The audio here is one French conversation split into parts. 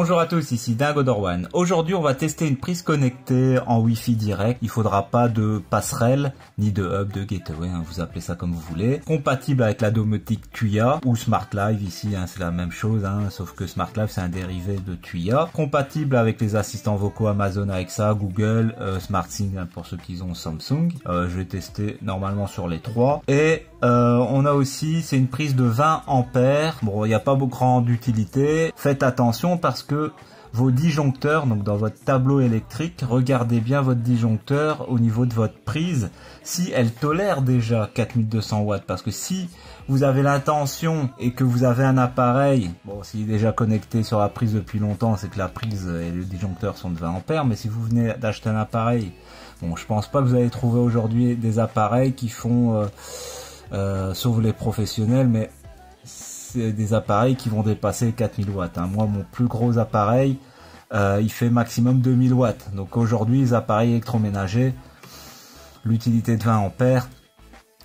Bonjour à tous, ici Dingo Dorwan. Aujourd'hui, on va tester une prise connectée en Wi-Fi direct. Il faudra pas de passerelle, ni de hub, de gateway, hein, vous appelez ça comme vous voulez. Compatible avec la domotique Tuya ou Smart Live ici, hein, c'est la même chose, hein, sauf que Smart Live c'est un dérivé de Tuya. Compatible avec les assistants vocaux Amazon Alexa, Google, euh, SmartSync pour ceux qui ont Samsung. Euh, je vais tester normalement sur les trois. Et euh, on a aussi, c'est une prise de 20 ampères. Bon, il n'y a pas beaucoup d'utilité. Faites attention parce que vos disjoncteurs, donc dans votre tableau électrique, regardez bien votre disjoncteur au niveau de votre prise, si elle tolère déjà 4200 watts, parce que si vous avez l'intention et que vous avez un appareil, bon, s'il est déjà connecté sur la prise depuis longtemps, c'est que la prise et le disjoncteur sont de 20 ampères, mais si vous venez d'acheter un appareil, bon, je pense pas que vous allez trouver aujourd'hui des appareils qui font euh, euh, sauf les professionnels, mais c'est des appareils qui vont dépasser 4000 watts. Hein. Moi, mon plus gros appareil, euh, il fait maximum 2000 watts. Donc aujourd'hui, les appareils électroménagers, l'utilité de 20 ampères,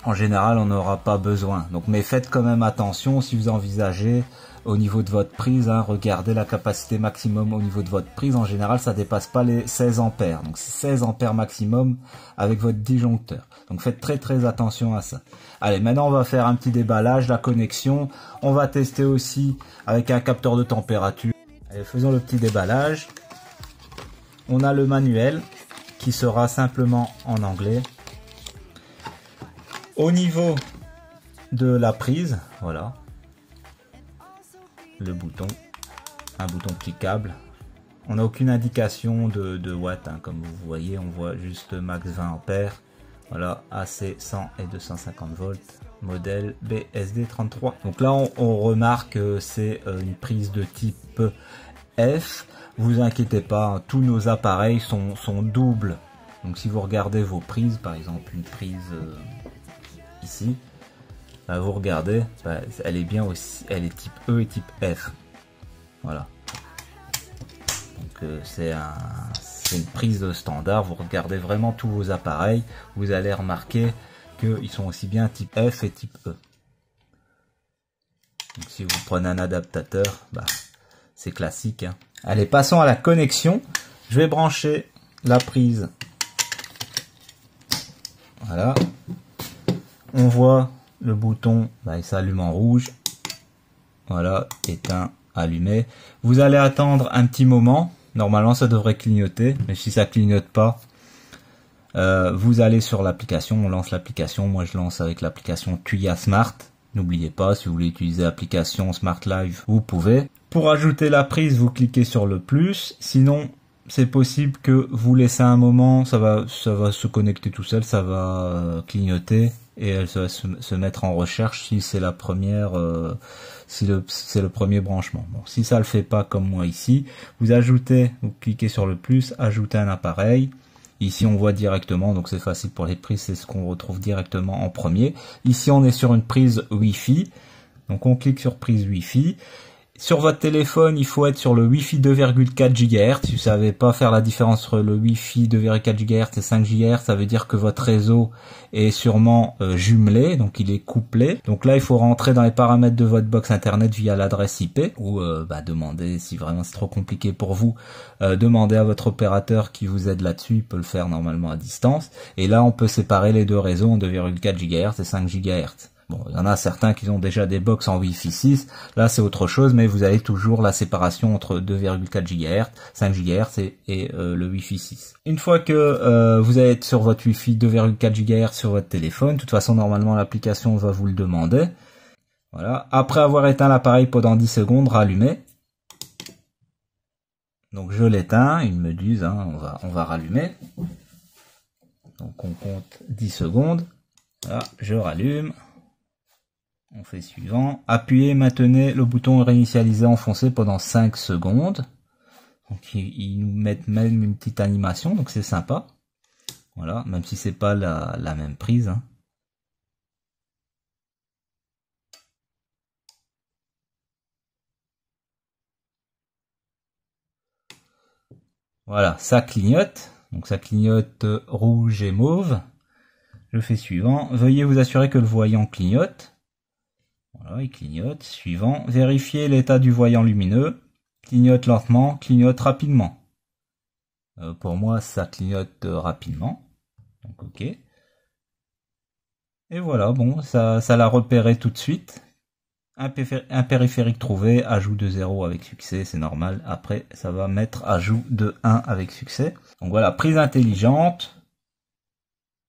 en général, on n'aura pas besoin. Donc, mais faites quand même attention si vous envisagez au niveau de votre prise, hein. regardez la capacité maximum au niveau de votre prise. En général, ça dépasse pas les 16 ampères. Donc 16 ampères maximum avec votre disjoncteur. Donc faites très très attention à ça. Allez, maintenant on va faire un petit déballage, la connexion. On va tester aussi avec un capteur de température. Allez, faisons le petit déballage. On a le manuel qui sera simplement en anglais. Au niveau de la prise, voilà, le bouton, un bouton petit On n'a aucune indication de, watts, hein. comme vous voyez, on voit juste max 20 ampères. Voilà, AC 100 et 250 volts, modèle BSD33. Donc là, on, remarque que euh, c'est euh, une prise de type F. Vous inquiétez pas, hein, tous nos appareils sont, doubles. Donc si vous regardez vos prises, par exemple une prise euh, ici, bah, vous regardez, bah, elle est bien aussi, elle est type E et type F. Voilà. Donc c'est un, c'est une prise standard, vous regardez vraiment tous vos appareils, vous allez remarquer qu'ils sont aussi bien type F et type E. si vous prenez un adaptateur, bah, c'est classique. Hein. Allez, passons à la connexion. Je vais brancher la prise. Voilà. On voit le bouton, bah, il s'allume en rouge. Voilà, éteint, allumé. Vous allez attendre un petit moment Normalement, ça devrait clignoter, mais si ça clignote pas, euh, vous allez sur l'application, on lance l'application. Moi, je lance avec l'application Tuya Smart. N'oubliez pas, si vous voulez utiliser l'application Smart Live, vous pouvez. Pour ajouter la prise, vous cliquez sur le plus. Sinon, c'est possible que vous laissez un moment, ça va, ça va se connecter tout seul, ça va euh, clignoter et elle va se, mettre en recherche si c'est la première, euh, si c'est le premier branchement. Bon, si ça le fait pas comme moi ici, vous ajoutez, vous cliquez sur le plus, ajoutez un appareil. Ici, on voit directement, donc c'est facile pour les prises, c'est ce qu'on retrouve directement en premier. Ici, on est sur une prise Wi-Fi. Donc on clique sur prise Wi-Fi sur votre téléphone, il faut être sur le Wi-Fi 2,4 GHz. Si vous ne savez pas faire la différence entre le Wi-Fi 2,4 GHz et 5 GHz, ça veut dire que votre réseau est sûrement euh, jumelé, donc il est couplé. Donc là, il faut rentrer dans les paramètres de votre box internet via l'adresse IP ou euh, bah, demander si vraiment c'est trop compliqué pour vous, euh, demander à votre opérateur qui vous aide là-dessus. Il peut le faire normalement à distance. Et là, on peut séparer les deux réseaux en 2,4 GHz et 5 GHz. Bon, il y en a certains qui ont déjà des box en Wi-Fi 6. Là, c'est autre chose, mais vous avez toujours la séparation entre 2,4 GHz, 5 GHz et, euh, le Wi-Fi 6. Une fois que euh, vous êtes sur votre Wi-Fi 2,4 GHz sur votre téléphone, de toute façon, normalement, l'application va vous le demander. Voilà. Après avoir éteint l'appareil pendant 10 secondes, rallumez. Donc je l'éteins, il me disent, hein, on, va, on va rallumer. Donc on compte 10 secondes. Voilà, je rallume fait suivant. Appuyez, maintenez le bouton réinitialiser enfoncé pendant 5 secondes. Donc ils, nous mettent même une petite animation, donc c'est sympa. Voilà, même si c'est pas la, même prise. Hein. Voilà, ça clignote. Donc ça clignote rouge et mauve. Je fais suivant. Veuillez vous assurer que le voyant clignote. Voilà, il clignote. Suivant. Vérifiez l'état du voyant lumineux. Clignote lentement, clignote rapidement. Euh, pour moi, ça clignote euh, rapidement. Donc OK. Et voilà, bon, ça, ça l'a repéré tout de suite. Un, un périphérique trouvé, ajout de 0 avec succès, c'est normal. Après, ça va mettre ajout de 1 avec succès. Donc voilà, prise intelligente.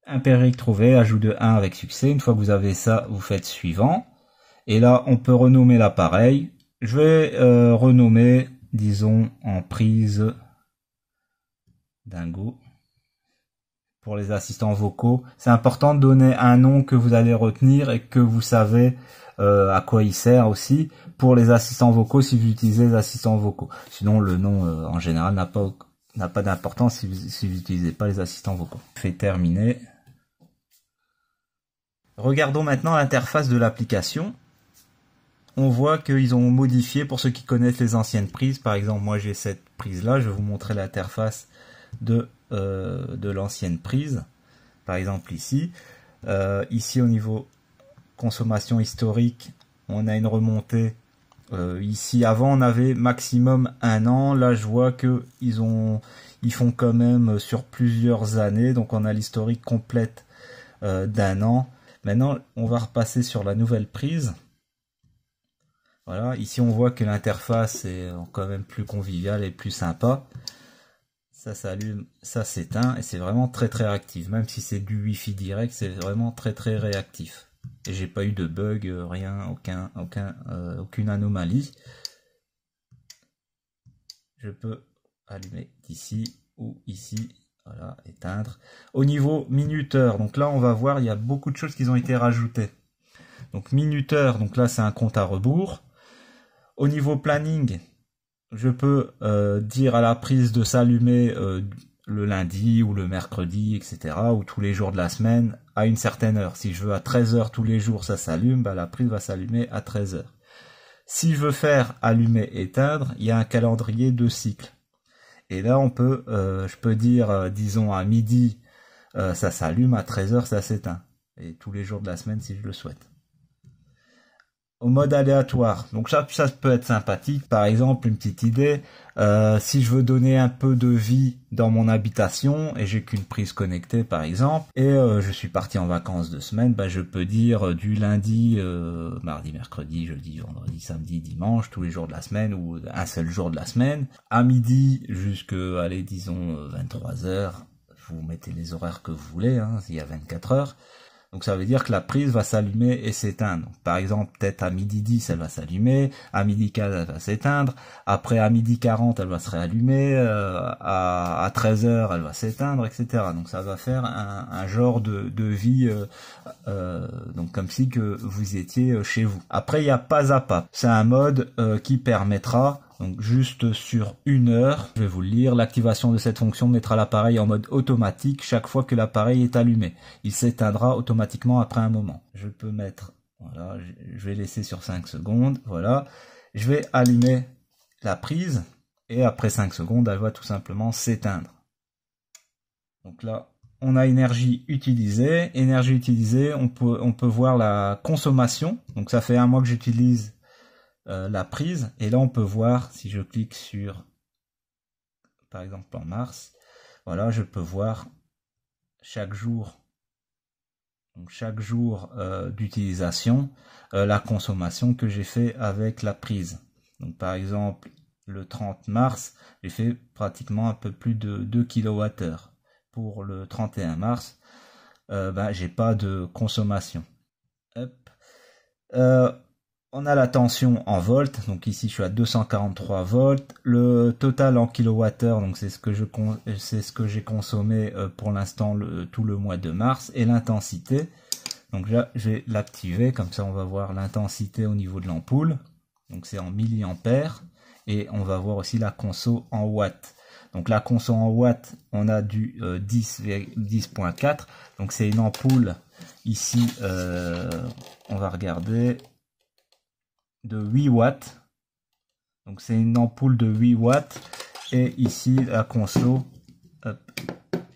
Un périphérique trouvé, ajout de 1 avec succès. Une fois que vous avez ça, vous faites suivant. Et là, on peut renommer l'appareil. Je vais euh, renommer, disons, en prise dingo pour les assistants vocaux. C'est important de donner un nom que vous allez retenir et que vous savez euh, à quoi il sert aussi pour les assistants vocaux si vous utilisez les assistants vocaux. Sinon, le nom euh, en général n'a pas n'a pas d'importance si vous n'utilisez pas les assistants vocaux. Fait terminer. Regardons maintenant l'interface de l'application on voit qu'ils ont modifié, pour ceux qui connaissent les anciennes prises, par exemple, moi j'ai cette prise-là, je vais vous montrer l'interface de, euh, de l'ancienne prise, par exemple ici. Euh, ici, au niveau consommation historique, on a une remontée. Euh, ici, avant, on avait maximum un an. Là, je vois que ils ont, ils font quand même sur plusieurs années. Donc, on a l'historique complète d'un an. Maintenant, on va repasser sur la nouvelle prise. Voilà, ici on voit que l'interface est quand même plus conviviale et plus sympa. Ça s'allume, ça s'éteint et c'est vraiment très très réactif. Même si c'est du Wi-Fi direct, c'est vraiment très très réactif. Et j'ai pas eu de bug, euh, rien, aucun, aucun, euh, aucune anomalie. Je peux allumer d'ici ou ici, voilà, éteindre. Au niveau minuteur, donc là on va voir, il y a beaucoup de choses qui ont été rajoutées. Donc minuteur, donc là c'est un compte à rebours. Au niveau planning, je peux euh, dire à la prise de s'allumer euh, le lundi ou le mercredi, etc., ou tous les jours de la semaine à une certaine heure. Si je veux à 13 heures tous les jours, ça s'allume, bah, la prise va s'allumer à 13 h Si je veux faire allumer éteindre, il y a un calendrier de cycle. Et là, on peut, euh, je peux dire, disons à midi, ça s'allume, à 13 heures, ça s'éteint. Et tous les jours de la semaine, si je le souhaite au mode aléatoire. Donc ça, peut être sympathique. Par exemple, une petite idée, euh, si je veux donner un peu de vie dans mon habitation et j'ai qu'une prise connectée par exemple, et euh, je suis parti en vacances de semaine, bah, je peux dire euh, du lundi, mardi, mercredi, jeudi, vendredi, samedi, dimanche, tous les jours de la semaine ou un seul jour de la semaine, à midi jusqu'à allez, disons 23 heures, vous mettez les horaires que vous voulez, hein, il y a 24 heures, donc ça veut dire que la prise va s'allumer et s'éteindre. Par exemple, peut-être à midi 10, elle va s'allumer, à midi 15, elle va s'éteindre, après à midi 40, elle va se réallumer, euh, à, à 13h, elle va s'éteindre, etc. Donc ça va faire un, genre de, vie, euh, euh, donc comme si que vous étiez chez vous. Après, il y a pas à pas. C'est un mode qui permettra donc juste sur une heure, je vais vous le lire, l'activation de cette fonction mettra l'appareil en mode automatique chaque fois que l'appareil est allumé. Il s'éteindra automatiquement après un moment. Je peux mettre, voilà, je vais laisser sur 5 secondes, voilà. Je vais allumer la prise et après 5 secondes, elle va tout simplement s'éteindre. Donc là, on a énergie utilisée. Énergie utilisée, on peut, on peut voir la consommation. Donc ça fait un mois que j'utilise euh, la prise. Et là, on peut voir, si je clique sur, par exemple, en mars, voilà, je peux voir chaque jour, chaque jour euh, d'utilisation, euh, la consommation que j'ai fait avec la prise. Donc, par exemple, le 30 mars, j'ai fait pratiquement un peu plus de 2 kWh. Pour le 31 mars, ben, j'ai pas de consommation. On a la tension en volts, donc ici je suis à 243 volts. Le total en kilowattheure, donc c'est ce que je c'est ce que j'ai consommé euh, pour l'instant tout le mois de mars et l'intensité. Donc là je vais l'activer, comme ça on va voir l'intensité au niveau de l'ampoule. Donc c'est en milliampères et on va voir aussi la conso en watts. Donc la conso en watts, on a du 10,4. Euh, donc c'est une ampoule ici, euh, on va regarder de 8 watts. Donc c'est une ampoule de 8 watts. Et ici, la conso,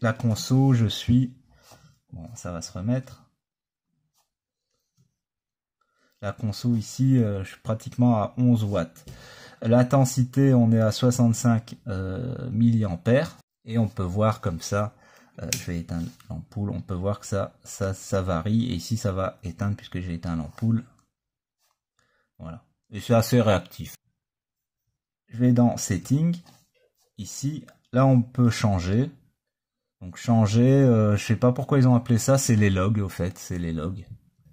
la conso, je suis... Bon, ça va se remettre. La conso ici, euh, je suis pratiquement à 11 watts. L'intensité, on est à 65 euh, mA. Et on peut voir comme ça, euh, je vais éteindre l'ampoule, on peut voir que ça, ça, ça varie. Et ici, ça va éteindre puisque j'ai éteint l'ampoule. Voilà. Et c'est assez réactif. Je vais dans Settings. Ici, là on peut changer. Donc changer, je euh, je sais pas pourquoi ils ont appelé ça, c'est les logs au fait, c'est les logs.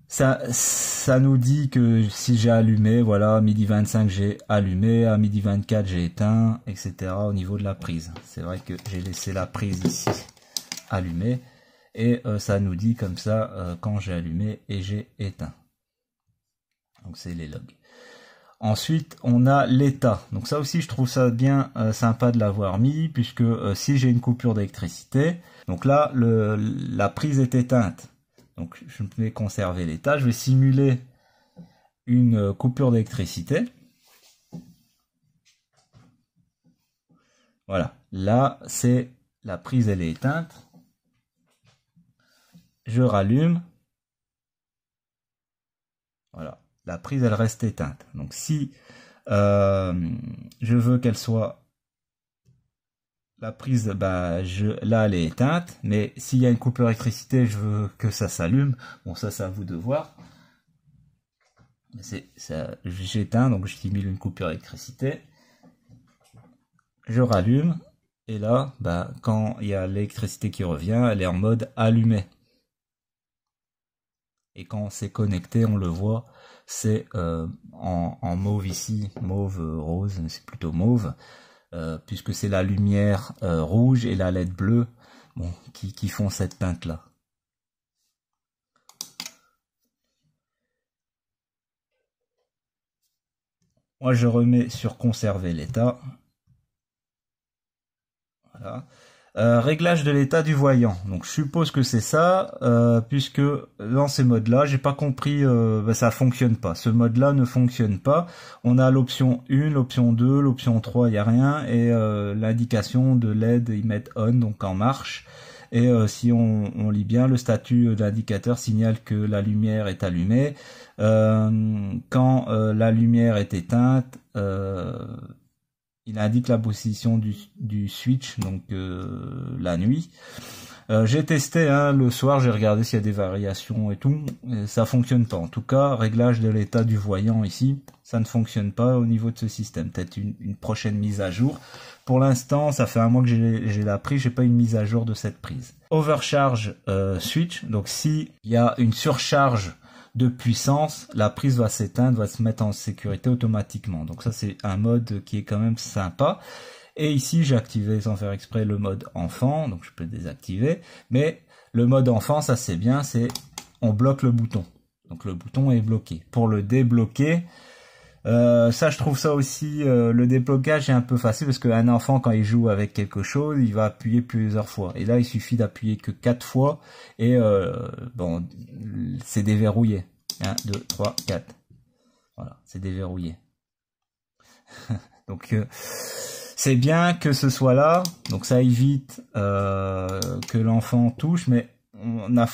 Ça, ça nous dit que si j'ai allumé, voilà, à midi 25 j'ai allumé, à midi 24 j'ai éteint, etc. au niveau de la prise. C'est vrai que j'ai laissé la prise ici allumée et euh, ça nous dit comme ça euh, quand j'ai allumé et j'ai éteint. Donc c'est les logs. Ensuite, on a l'état. Donc ça aussi, je trouve ça bien euh, sympa de l'avoir mis, puisque euh, si j'ai une coupure d'électricité, donc là, la prise est éteinte. Donc je vais conserver l'état. Je vais simuler une euh, coupure d'électricité. Voilà. Là, c'est la prise, elle est éteinte. Je rallume. Voilà la prise elle reste éteinte. Donc si euh, je veux qu'elle soit la prise, bah, je, là elle est éteinte, mais s'il y a une coupure électricité, je veux que ça s'allume. Bon, ça c'est à vous de voir. J'éteins, donc je simule une coupure électricité. Je rallume, et là, bah, quand il y a l'électricité qui revient, elle est en mode allumée. Et quand c'est connecté, on le voit, c'est euh, en, mauve ici, mauve euh, rose, c'est plutôt mauve, euh, puisque c'est la lumière rouge et la LED bleue qui, qui font cette teinte-là. Moi, je remets sur conserver l'état. Voilà. Euh, réglage de l'état du voyant. Donc je suppose que c'est ça, euh, puisque dans ces modes-là, j'ai pas compris, euh, bah, ça fonctionne pas. Ce mode-là ne fonctionne pas. On a l'option 1, l'option 2, l'option 3, il n'y a rien, et euh, l'indication de l'aide, ils mettent on, donc en marche. Et si on, on, lit bien, le statut d'indicateur, signale que la lumière est allumée. quand la lumière est éteinte, il indique la position du, switch, donc euh, la nuit. Euh, j'ai testé hein, le soir, j'ai regardé s'il y a des variations et tout, ça fonctionne pas. En tout cas, réglage de l'état du voyant ici, ça ne fonctionne pas au niveau de ce système. Peut-être une, prochaine mise à jour. Pour l'instant, ça fait un mois que j'ai la prise, j'ai pas une mise à jour de cette prise. Overcharge euh, switch, donc si il y a une surcharge de puissance, la prise va s'éteindre, va se mettre en sécurité automatiquement. Donc ça c'est un mode qui est quand même sympa. Et ici j'ai activé sans faire exprès le mode enfant, donc je peux désactiver. Mais le mode enfant, ça c'est bien, c'est on bloque le bouton. Donc le bouton est bloqué. Pour le débloquer, euh, ça, je trouve ça aussi, euh, le déblocage est un peu facile parce qu'un enfant, quand il joue avec quelque chose, il va appuyer plusieurs fois. Et là, il suffit d'appuyer que quatre fois et euh, bon, c'est déverrouillé. 1, 2, 3, 4. Voilà, c'est déverrouillé. Donc, c'est bien que ce soit là. Donc, ça évite que l'enfant touche, mais on a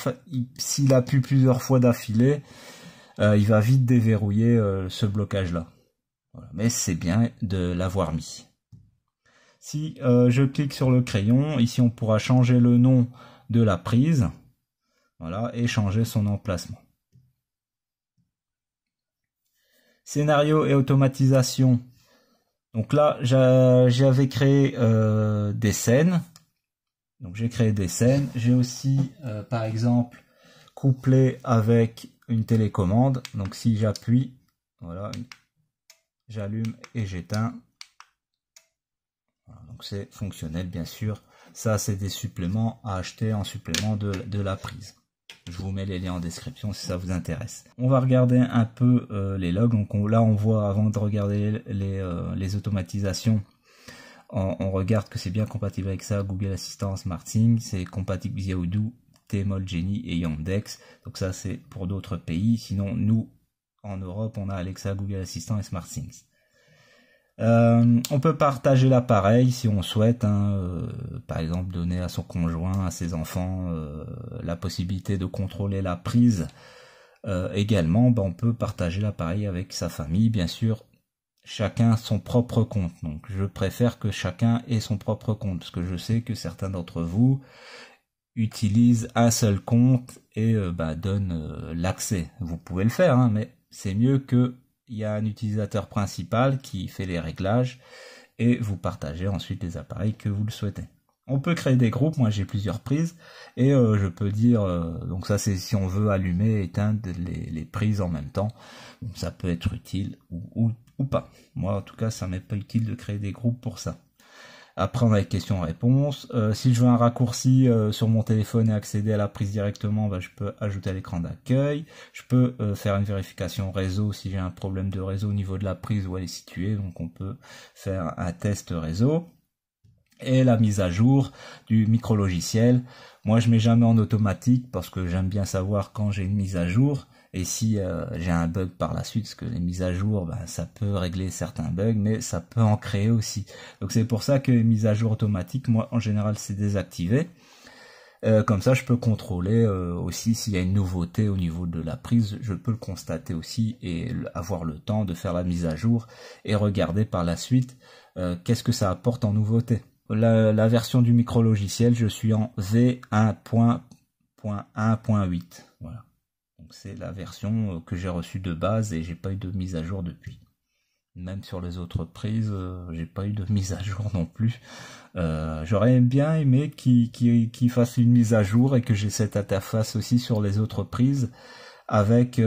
s'il appuie plusieurs fois d'affilée, euh, il va vite déverrouiller euh, ce blocage-là. Mais c'est bien de l'avoir mis. Si euh, je clique sur le crayon, ici on pourra changer le nom de la prise voilà, et changer son emplacement. Scénario et automatisation. Donc là, j'avais créé des scènes. Donc j'ai créé des scènes. J'ai aussi, par exemple, couplé avec une télécommande. Donc si j'appuie, voilà, j'allume et j'éteins. donc c'est fonctionnel bien sûr. Ça c'est des suppléments à acheter en supplément de, la prise. Je vous mets les liens en description si ça vous intéresse. On va regarder un peu euh, les logs. Donc on, là on voit avant de regarder les, euh, automatisations on, regarde que c'est bien compatible avec ça, Google Assistant, SmartThings, c'est compatible via Tmall Genie et Yandex. Donc ça c'est pour d'autres pays. Sinon nous en Europe on a Alexa, Google Assistant et SmartThings. Euh, on peut partager l'appareil si on souhaite, hein, euh, par exemple donner à son conjoint, à ses enfants euh, la possibilité de contrôler la prise. également, ben, on peut partager l'appareil avec sa famille, bien sûr, chacun son propre compte. Donc je préfère que chacun ait son propre compte, parce que je sais que certains d'entre vous utilise un seul compte et euh, bah, donne euh, l'accès. Vous pouvez le faire, hein, mais c'est mieux que il y a un utilisateur principal qui fait les réglages et vous partagez ensuite les appareils que vous le souhaitez. On peut créer des groupes, moi j'ai plusieurs prises, et euh, je peux dire, donc ça c'est si on veut allumer, éteindre les, les prises en même temps, ça peut être utile ou, ou, pas. Moi en tout cas ça m'est pas utile de créer des groupes pour ça. Après, on a les questions-réponses. Euh, si je veux un raccourci euh, sur mon téléphone et accéder à la prise directement, bah, je peux ajouter à l'écran d'accueil. Je peux euh, faire une vérification réseau si j'ai un problème de réseau au niveau de la prise où elle est située. Donc, on peut faire un test réseau. Et la mise à jour du micro-logiciel. Moi, je mets jamais en automatique parce que j'aime bien savoir quand j'ai une mise à jour. Et si euh, j'ai un bug par la suite, parce que les mises à jour, bah, ça peut régler certains bugs, mais ça peut en créer aussi. Donc c'est pour ça que les mises à jour automatiques, moi en général, c'est désactivé. Euh, comme ça, je peux contrôler euh, aussi s'il y a une nouveauté au niveau de la prise. Je peux le constater aussi et avoir le temps de faire la mise à jour et regarder par la suite qu'est-ce que ça apporte en nouveauté. La, la version du micro logiciel, je suis en V1.1.8. Voilà c'est la version euh, que j'ai reçue de base et j'ai pas eu de mise à jour depuis. Même sur les autres prises, euh, j'ai pas eu de mise à jour non plus. Euh, j'aurais bien aimé qu'ils fasse une mise à jour et que j'ai cette interface aussi sur les autres prises avec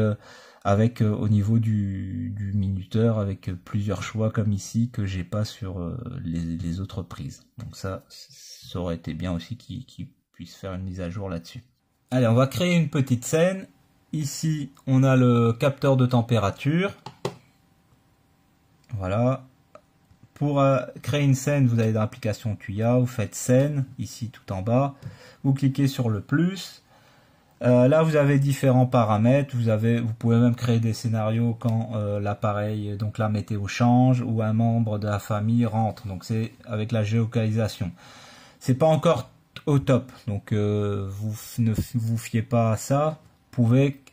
au niveau du, minuteur avec plusieurs choix comme ici que j'ai pas sur les, autres prises. Donc ça, ça aurait été bien aussi qu'ils puissent faire une mise à jour là-dessus. Allez, on va créer une petite scène Ici, on a le capteur de température. Voilà. Pour euh, créer une scène, vous allez dans l'application Tuya, vous faites scène, ici tout en bas. Vous cliquez sur le plus. Euh, là, vous avez différents paramètres. Vous, pouvez même créer des scénarios quand euh, l'appareil, donc la météo change ou un membre de la famille rentre. Donc c'est avec la géocalisation. n'est pas encore au top, donc vous ne vous fiez pas à ça pouvez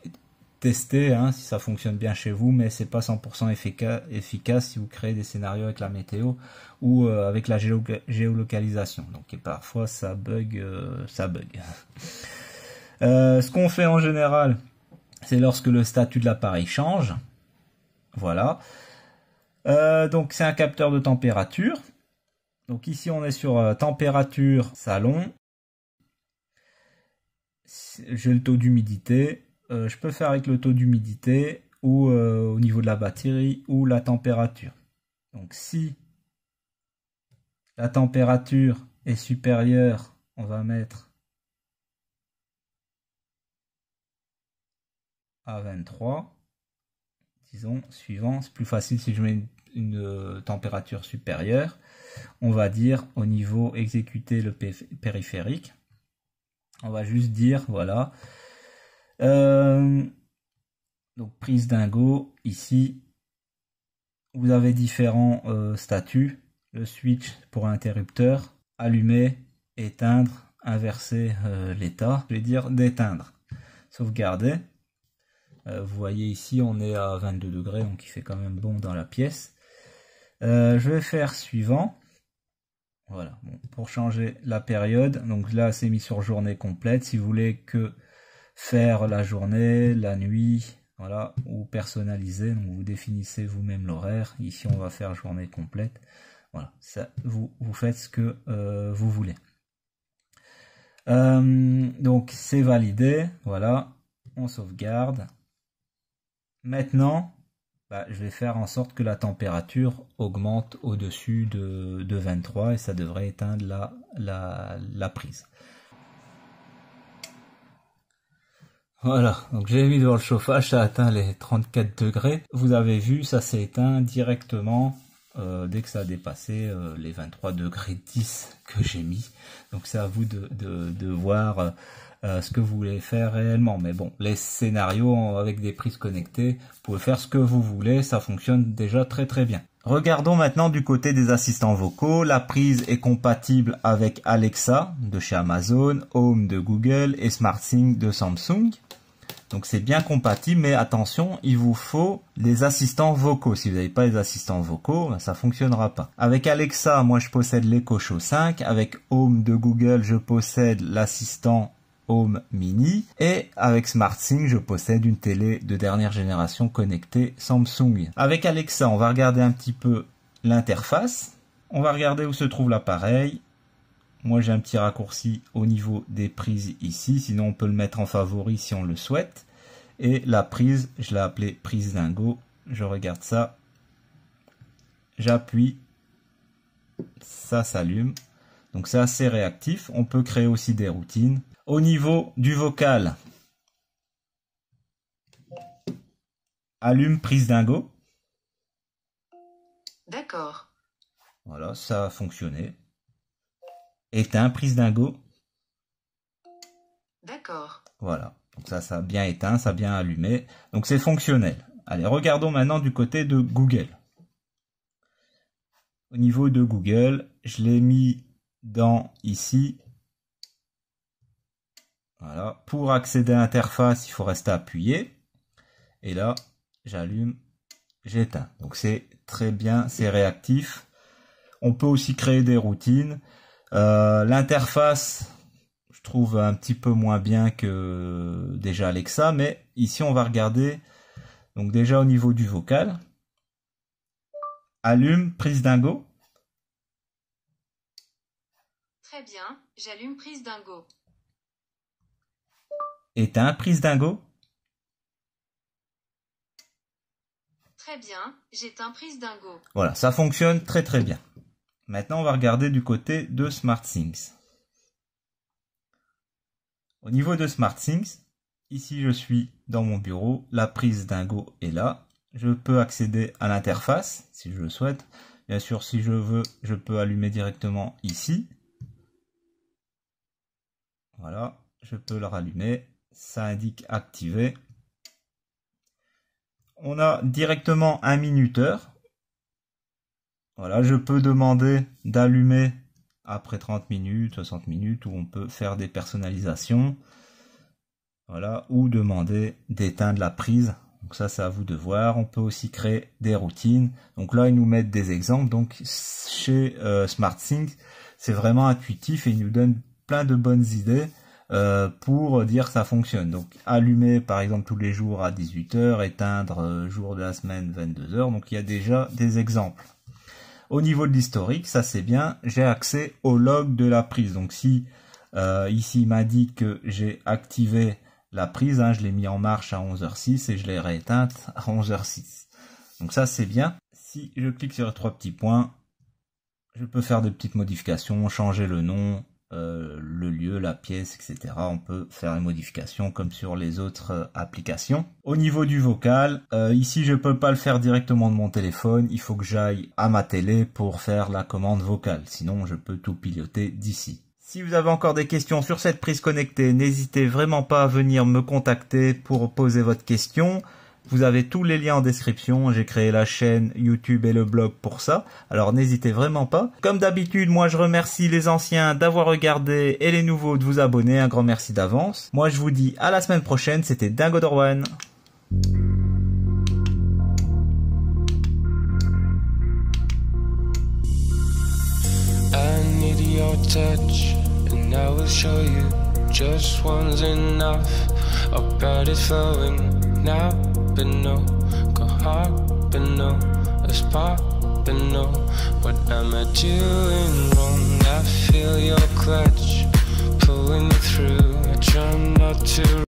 tester hein, si ça fonctionne bien chez vous, mais c'est pas 100% efficace, si vous créez des scénarios avec la météo ou euh, avec la géolocalisation. Donc parfois ça bug, euh, ça bug. Euh, ce qu'on fait en général, c'est lorsque le statut de l'appareil change. Voilà. donc c'est un capteur de température. Donc ici on est sur température salon j'ai le taux d'humidité, euh, je peux faire avec le taux d'humidité ou euh, au niveau de la batterie ou la température. Donc si la température est supérieure, on va mettre à 23, disons, suivant, c'est plus facile si je mets une, euh, température supérieure, on va dire au niveau exécuter le périphérique, on va juste dire, voilà. Euh, donc prise dingo, ici, vous avez différents euh, statuts. Le switch pour interrupteur, allumer, éteindre, inverser euh, l'état. Je vais dire d'éteindre, sauvegarder. vous voyez ici, on est à 22 degrés, donc il fait quand même bon dans la pièce. je vais faire suivant. Voilà, bon, pour changer la période, donc là c'est mis sur journée complète. Si vous voulez que faire la journée, la nuit, voilà, ou personnaliser, vous définissez vous-même l'horaire. Ici on va faire journée complète. Voilà, ça, vous, vous faites ce que euh, vous voulez. Euh, donc c'est validé, voilà, on sauvegarde. Maintenant, bah, je vais faire en sorte que la température augmente au-dessus de, 23 et ça devrait éteindre la, la, la prise. Voilà, donc j'ai mis devant le chauffage, ça atteint les 34 degrés. Vous avez vu, ça s'est éteint directement euh, dès que ça a dépassé euh, les 23 degrés 10 que j'ai mis. Donc c'est à vous de, voir euh, ce que vous voulez faire réellement. Mais bon, les scénarios avec des prises connectées, vous pouvez faire ce que vous voulez, ça fonctionne déjà très très bien. Regardons maintenant du côté des assistants vocaux. La prise est compatible avec Alexa de chez Amazon, Home de Google et SmartSync de Samsung. Donc c'est bien compatible, mais attention, il vous faut les assistants vocaux. Si vous n'avez pas les assistants vocaux, ça ben, ça fonctionnera pas. Avec Alexa, moi je possède l'Echo Show 5. Avec Home de Google, je possède l'assistant Home Mini et avec SmartSync je possède une télé de dernière génération connectée Samsung. Avec Alexa on va regarder un petit peu l'interface, on va regarder où se trouve l'appareil moi, j'ai un petit raccourci au niveau des prises ici. Sinon, on peut le mettre en favori si on le souhaite. Et la prise, je l'ai appelée prise dingo. Je regarde ça. J'appuie. Ça s'allume. Donc c'est assez réactif. On peut créer aussi des routines. Au niveau du vocal, allume prise dingo. D'accord. Voilà, ça a fonctionné éteint, prise d'ingo. D'accord. Voilà. Donc ça, ça a bien éteint, ça a bien allumé. Donc c'est fonctionnel. Allez, regardons maintenant du côté de Google. Au niveau de Google, je l'ai mis dans ici. Voilà. Pour accéder à l'interface, il faut rester appuyé. Et là, j'allume, j'éteins. Donc c'est très bien, c'est réactif. On peut aussi créer des routines. Euh, l'interface, je trouve un petit peu moins bien que déjà Alexa, mais ici on va regarder donc déjà au niveau du vocal. Allume, prise dingo. Très bien, j'allume prise dingo. Éteins, prise dingo. Très bien, j'éteins prise dingo. Voilà, ça fonctionne très très bien. Maintenant, on va regarder du côté de SmartThings. Au niveau de SmartThings, ici je suis dans mon bureau, la prise Dingo est là. Je peux accéder à l'interface si je le souhaite. Bien sûr, si je veux, je peux allumer directement ici. Voilà, je peux le rallumer. Ça indique activer. On a directement un minuteur voilà, je peux demander d'allumer après 30 minutes, 60 minutes, ou on peut faire des personnalisations. Voilà, ou demander d'éteindre la prise. Donc ça, c'est à vous de voir. On peut aussi créer des routines. Donc là, ils nous mettent des exemples. Donc chez euh, SmartSync, c'est vraiment intuitif et ils nous donnent plein de bonnes idées euh, pour dire que ça fonctionne. Donc allumer par exemple tous les jours à 18h, éteindre euh, jour de la semaine 22h. Donc il y a déjà des exemples. Au niveau de l'historique, ça c'est bien, j'ai accès au log de la prise. Donc si euh, ici il m'a dit que j'ai activé la prise, hein, je l'ai mis en marche à 11h06 et je l'ai rééteinte à 11h06. Donc ça c'est bien. Si je clique sur les trois petits points, je peux faire des petites modifications, changer le nom, euh, le lieu, la pièce, etc. On peut faire les modifications comme sur les autres euh, applications. Au niveau du vocal, euh, ici je peux pas le faire directement de mon téléphone, il faut que j'aille à ma télé pour faire la commande vocale, sinon je peux tout piloter d'ici. Si vous avez encore des questions sur cette prise connectée, n'hésitez vraiment pas à venir me contacter pour poser votre question. Vous avez tous les liens en description. J'ai créé la chaîne YouTube et le blog pour ça. Alors n'hésitez vraiment pas. Comme d'habitude, moi je remercie les anciens d'avoir regardé et les nouveaux de vous abonner. Un grand merci d'avance. Moi je vous dis à la semaine prochaine. C'était Dingo Dorwan. poppin' no, go hoppin' no, it's poppin' no. What am I doing wrong? I feel your clutch pulling me through. I try not to.